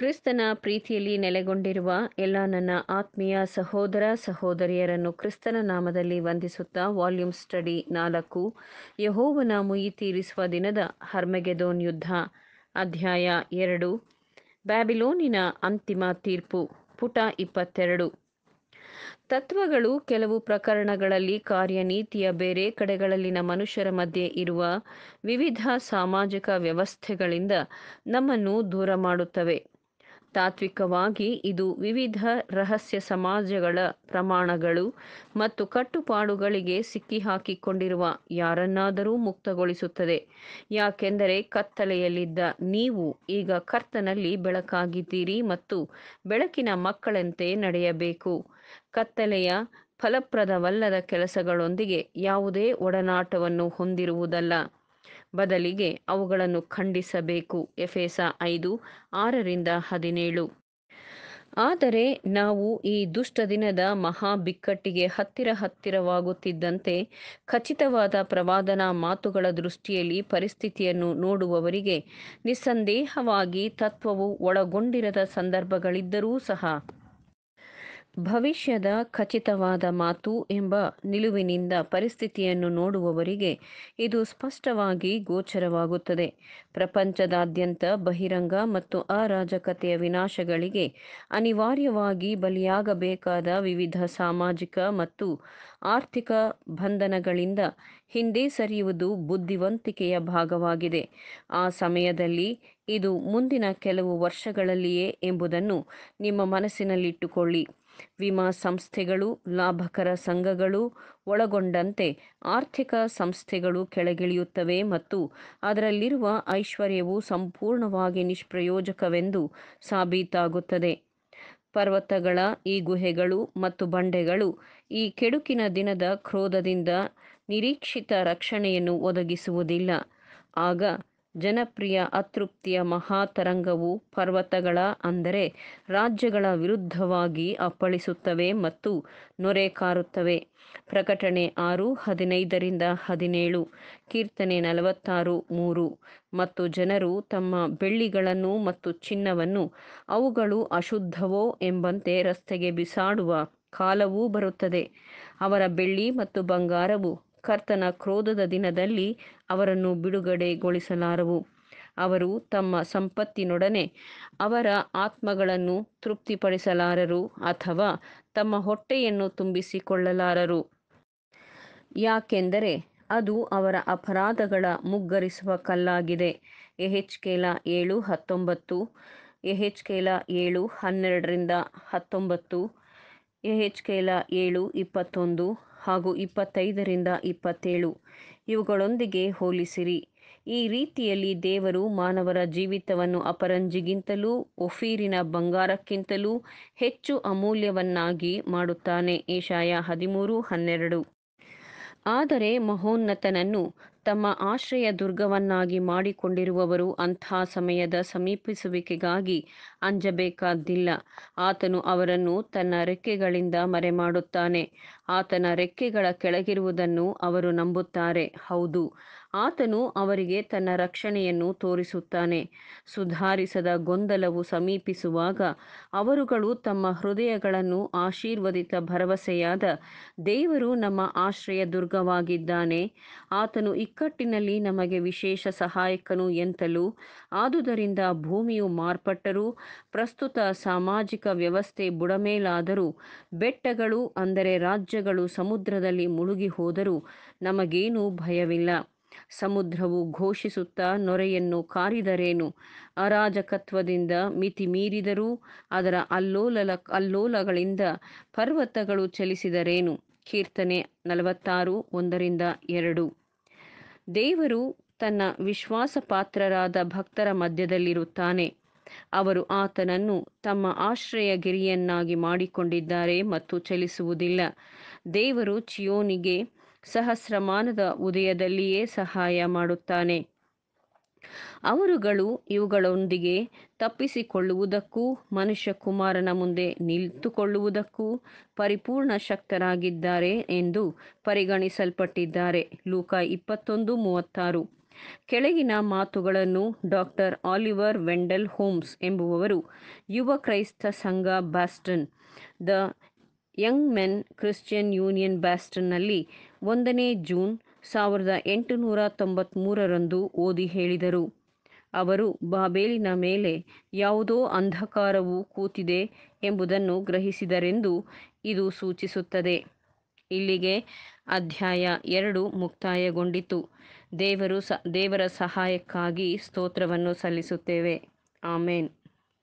ಕ್ರಿಸ್ತನ ಪ್ರೀತಿಯಲ್ಲಿ ನೆಲೆಗೊಂಡಿರುವ ಎಲ್ಲ ನನ್ನ ಆತ್ಮೀಯ ಸಹೋದರ ಸಹೋದರಿಯರನ್ನು ಕ್ರಿಸ್ತನ ನಾಮದಲ್ಲಿ ವಂದಿಸುತ್ತಾ ವಾಲ್ಯೂಮ್ ಸ್ಟಡಿ ನಾಲ್ಕು ಯಹೋವನ ಮುಯಿ ತೀರಿಸುವ ದಿನದ ಹರ್ಮೆಗೆದೋನ್ ಯುದ್ಧ ಅಧ್ಯಾಯ ಎರಡು ಬ್ಯಾಬಿಲೋನಿನ ಅಂತಿಮ ತೀರ್ಪು ಪುಟ ಇಪ್ಪತ್ತೆರಡು ತತ್ವಗಳು ಕೆಲವು ಪ್ರಕರಣಗಳಲ್ಲಿ ಕಾರ್ಯನೀತಿಯ ಬೇರೆ ಕಡೆಗಳಲ್ಲಿನ ಮನುಷ್ಯರ ಮಧ್ಯೆ ಇರುವ ವಿವಿಧ ಸಾಮಾಜಿಕ ವ್ಯವಸ್ಥೆಗಳಿಂದ ನಮ್ಮನ್ನು ದೂರ ಮಾಡುತ್ತವೆ ತಾತ್ವಿಕವಾಗಿ ಇದು ವಿವಿಧ ರಹಸ್ಯ ಸಮಾಜಗಳ ಪ್ರಮಾಣಗಳು ಮತ್ತು ಕಟ್ಟುಪಾಡುಗಳಿಗೆ ಸಿಕ್ಕಿಹಾಕಿಕೊಂಡಿರುವ ಯಾರನ್ನಾದರೂ ಮುಕ್ತಗೊಳಿಸುತ್ತದೆ ಯಾಕೆಂದರೆ ಕತ್ತಲೆಯಲ್ಲಿದ್ದ ನೀವು ಈಗ ಕರ್ತನಲ್ಲಿ ಬೆಳಕಾಗಿದ್ದೀರಿ ಮತ್ತು ಬೆಳಕಿನ ಮಕ್ಕಳಂತೆ ನಡೆಯಬೇಕು ಕತ್ತಲೆಯ ಫಲಪ್ರದವಲ್ಲದ ಕೆಲಸಗಳೊಂದಿಗೆ ಯಾವುದೇ ಒಡನಾಟವನ್ನು ಹೊಂದಿರುವುದಲ್ಲ ಬದಲಿಗೆ ಅವುಗಳನ್ನು ಖಂಡಿಸಬೇಕು ಎಫೆಸ ಐದು ಆರರಿಂದ ಹದಿನೇಳು ಆದರೆ ನಾವು ಈ ದುಷ್ಟ ದಿನದ ಮಹಾ ಬಿಕ್ಕಟ್ಟಿಗೆ ಹತ್ತಿರ ಹತ್ತಿರವಾಗುತ್ತಿದ್ದಂತೆ ಖಚಿತವಾದ ಪ್ರವಾದನಾ ಮಾತುಗಳ ದೃಷ್ಟಿಯಲ್ಲಿ ಪರಿಸ್ಥಿತಿಯನ್ನು ನೋಡುವವರಿಗೆ ನಿಸ್ಸಂದೇಹವಾಗಿ ತತ್ವವು ಒಳಗೊಂಡಿರದ ಸಂದರ್ಭಗಳಿದ್ದರೂ ಸಹ ಭವಿಷ್ಯದ ಖಚಿತವಾದ ಮಾತು ಎಂಬ ನಿಲುವಿನಿಂದ ಪರಿಸ್ಥಿತಿಯನ್ನು ನೋಡುವವರಿಗೆ ಇದು ಸ್ಪಷ್ಟವಾಗಿ ಗೋಚರವಾಗುತ್ತದೆ ಪ್ರಪಂಚದಾದ್ಯಂತ ಬಹಿರಂಗ ಮತ್ತು ಅರಾಜಕತೆಯ ವಿನಾಶಗಳಿಗೆ ಅನಿವಾರ್ಯವಾಗಿ ಬಲಿಯಾಗಬೇಕಾದ ವಿವಿಧ ಸಾಮಾಜಿಕ ಮತ್ತು ಆರ್ಥಿಕ ಬಂಧನಗಳಿಂದ ಹಿಂದೆ ಸರಿಯುವುದು ಬುದ್ಧಿವಂತಿಕೆಯ ಭಾಗವಾಗಿದೆ ಆ ಸಮಯದಲ್ಲಿ ಇದು ಮುಂದಿನ ಕೆಲವು ವರ್ಷಗಳಲ್ಲಿಯೇ ಎಂಬುದನ್ನು ನಿಮ್ಮ ಮನಸ್ಸಿನಲ್ಲಿಟ್ಟುಕೊಳ್ಳಿ ವಿಮಾ ಸಂಸ್ಥೆಗಳು ಲಾಭಕರ ಸಂಘಗಳು ಒಳಗೊಂಡಂತೆ ಆರ್ಥಿಕ ಸಂಸ್ಥೆಗಳು ಕೆಳಗಿಳಿಯುತ್ತವೆ ಮತ್ತು ಅದರಲ್ಲಿರುವ ಐಶ್ವರ್ಯವು ಸಂಪೂರ್ಣವಾಗಿ ನಿಷ್ಪ್ರಯೋಜಕವೆಂದು ಸಾಬೀತಾಗುತ್ತದೆ ಪರ್ವತಗಳ ಈ ಗುಹೆಗಳು ಮತ್ತು ಬಂಡೆಗಳು ಈ ಕೆಡುಕಿನ ದಿನದ ಕ್ರೋಧದಿಂದ ನಿರೀಕ್ಷಿತ ರಕ್ಷಣೆಯನ್ನು ಒದಗಿಸುವುದಿಲ್ಲ ಆಗ ಜನಪ್ರಿಯ ಅತೃಪ್ತಿಯ ಮಹಾತರಂಗವು ಪರ್ವತಗಳ ಅಂದರೆ ರಾಜ್ಯಗಳ ವಿರುದ್ಧವಾಗಿ ಅಪ್ಪಳಿಸುತ್ತವೆ ಮತ್ತು ನೊರೆ ಕಾರುತ್ತವೆ ಪ್ರಕಟಣೆ ಆರು ಹದಿನೈದರಿಂದ ಹದಿನೇಳು ಕೀರ್ತನೆ ನಲವತ್ತಾರು ಮೂರು ಮತ್ತು ಜನರು ತಮ್ಮ ಬೆಳ್ಳಿಗಳನ್ನು ಮತ್ತು ಚಿನ್ನವನ್ನು ಅವುಗಳು ಅಶುದ್ಧವೋ ಎಂಬಂತೆ ರಸ್ತೆಗೆ ಬಿಸಾಡುವ ಕಾಲವೂ ಬರುತ್ತದೆ ಅವರ ಬೆಳ್ಳಿ ಮತ್ತು ಬಂಗಾರವು ಕರ್ತನ ಕ್ರೋಧದ ದಿನದಲ್ಲಿ ಅವರನ್ನು ಬಿಡುಗಡೆಗೊಳಿಸಲಾರವು ಅವರು ತಮ್ಮ ಸಂಪತ್ತಿನೊಡನೆ ಅವರ ಆತ್ಮಗಳನ್ನು ತೃಪ್ತಿಪಡಿಸಲಾರರು ಅಥವಾ ತಮ್ಮ ಹೊಟ್ಟೆಯನ್ನು ತುಂಬಿಸಿಕೊಳ್ಳಲಾರರು ಯಾಕೆಂದರೆ ಅದು ಅವರ ಅಪರಾಧಗಳ ಮುಗ್ಗರಿಸುವ ಕಲ್ಲಾಗಿದೆ ಎಹೆಚ್ ಕೇಲ ಏಳು ಹತ್ತೊಂಬತ್ತು ಕೇಲ ಏಳು ಹನ್ನೆರಡರಿಂದ ಹತ್ತೊಂಬತ್ತು ಕೇಲ ಏಳು ಇಪ್ಪತ್ತೊಂದು ಹಾಗೂ ಇಪ್ಪತ್ತೈದರಿಂದ ಇಪ್ಪತ್ತೇಳು ಇವುಗಳೊಂದಿಗೆ ಹೋಲಿಸಿರಿ ಈ ರೀತಿಯಲ್ಲಿ ದೇವರು ಮಾನವರ ಜೀವಿತವನ್ನು ಅಪರಂಜಿಗಿಂತಲೂ ಒಫೀರಿನ ಬಂಗಾರಕ್ಕಿಂತಲೂ ಹೆಚ್ಚು ಅಮೂಲ್ಯವನ್ನಾಗಿ ಮಾಡುತ್ತಾನೆ ಏಷಾಯ ಹದಿಮೂರು ಹನ್ನೆರಡು ಆದರೆ ಮಹೋನ್ನತನನ್ನು ತಮ್ಮ ಆಶ್ರಯ ದುರ್ಗವನ್ನಾಗಿ ಮಾಡಿಕೊಂಡಿರುವವರು ಅಂಥ ಸಮಯದ ಸಮೀಪಿಸುವಿಕೆಗಾಗಿ ಅಂಜಬೇಕಾದ್ದಿಲ್ಲ ಆತನು ಅವರನ್ನು ತನ್ನ ರೆಕ್ಕೆಗಳಿಂದ ಮರೆಮಾಡುತ್ತಾನೆ ಆತನ ರೆಕ್ಕೆಗಳ ಕೆಳಗಿರುವುದನ್ನು ಅವರು ನಂಬುತ್ತಾರೆ ಹೌದು ಆತನು ಅವರಿಗೆ ತನ್ನ ರಕ್ಷಣೆಯನ್ನು ತೋರಿಸುತ್ತಾನೆ ಸುಧಾರಿಸದ ಗೊಂದಲವು ಸಮೀಪಿಸುವಾಗ ಅವರುಗಳು ತಮ್ಮ ಹೃದಯಗಳನ್ನು ಆಶೀರ್ವದಿತ ಭರವಸೆಯಾದ ದೇವರು ನಮ್ಮ ಆಶ್ರಯ ದುರ್ಗವಾಗಿದ್ದಾನೆ ಆತನು ಇಕ್ಕಟ್ಟಿನಲ್ಲಿ ನಮಗೆ ವಿಶೇಷ ಸಹಾಯಕನು ಎಂತಲೂ ಆದುದರಿಂದ ಭೂಮಿಯು ಮಾರ್ಪಟ್ಟರೂ ಪ್ರಸ್ತುತ ಸಾಮಾಜಿಕ ವ್ಯವಸ್ಥೆ ಬುಡಮೇಲಾದರೂ ಬೆಟ್ಟಗಳು ಅಂದರೆ ರಾಜ್ಯಗಳು ಸಮುದ್ರದಲ್ಲಿ ಮುಳುಗಿ ಹೋದರೂ ನಮಗೇನೂ ಭಯವಿಲ್ಲ ಸಮುದ್ರವು ಘೋಷಿಸುತ್ತಾ ನೊರೆಯನ್ನು ಕಾರಿದರೇನು ಅರಾಜಕತ್ವದಿಂದ ಮಿತಿ ಮೀರಿದರೂ ಅದರ ಅಲ್ಲೋಲ ಅಲ್ಲೋಲಗಳಿಂದ ಪರ್ವತಗಳು ಚಲಿಸಿದರೇನು ಕೀರ್ತನೆ ನಲವತ್ತಾರು ಒಂದರಿಂದ ಎರಡು ದೇವರು ತನ್ನ ವಿಶ್ವಾಸಪಾತ್ರರಾದ ಭಕ್ತರ ಮಧ್ಯದಲ್ಲಿರುತ್ತಾನೆ ಅವರು ಆತನನ್ನು ತಮ್ಮ ಆಶ್ರಯ ಗಿರಿಯನ್ನಾಗಿ ಮಾಡಿಕೊಂಡಿದ್ದಾರೆ ಮತ್ತು ಚಲಿಸುವುದಿಲ್ಲ ದೇವರು ಚಿಯೋನಿಗೆ ಸಹಸ್ರಮಾನದ ಉದಯದಲ್ಲಿಯೇ ಸಹಾಯ ಮಾಡುತ್ತಾನೆ ಅವರುಗಳು ಇವುಗಳೊಂದಿಗೆ ತಪ್ಪಿಸಿಕೊಳ್ಳುವುದಕ್ಕೂ ಮನುಷ್ಯ ಕುಮಾರನ ಮುಂದೆ ನಿಂತುಕೊಳ್ಳುವುದಕ್ಕೂ ಪರಿಪೂರ್ಣ ಶಕ್ತರಾಗಿದ್ದಾರೆ ಎಂದು ಪರಿಗಣಿಸಲ್ಪಟ್ಟಿದ್ದಾರೆ ಲೂಕ ಇಪ್ಪತ್ತೊಂದು ಮೂವತ್ತಾರು ಕೆಳಗಿನ ಮಾತುಗಳನ್ನು ಡಾಕ್ಟರ್ ಆಲಿವರ್ ವೆಂಡಲ್ ಹೋಮ್ಸ್ ಎಂಬುವವರು ಯುವ ಕ್ರೈಸ್ತ ಸಂಘ Boston the young men Christian union ಬ್ಯಾಸ್ಟನ್ನಲ್ಲಿ ಒಂದನೇ ಜೂನ್ ಸಾವಿರದ ಎಂಟುನೂರ ತೊಂಬತ್ತ್ಮೂರರಂದು ಓದಿ ಹೇಳಿದರು ಅವರು ಬಾಬೇಲಿನ ಮೇಲೆ ಯಾವುದೋ ಅಂಧಕಾರವು ಕೂತಿದೆ ಎಂಬುದನ್ನು ಗ್ರಹಿಸಿದರೆಂದು ಇದು ಸೂಚಿಸುತ್ತದೆ ಇಲ್ಲಿಗೆ ಅಧ್ಯಾಯ ಎರಡು ಮುಕ್ತಾಯಗೊಂಡಿತು ದೇವರು ಸ ದೇವರ ಸಹಾಯಕ್ಕಾಗಿ ಸ್ತೋತ್ರವನ್ನು ಸಲ್ಲಿಸುತ್ತೇವೆ ಆಮೇನ್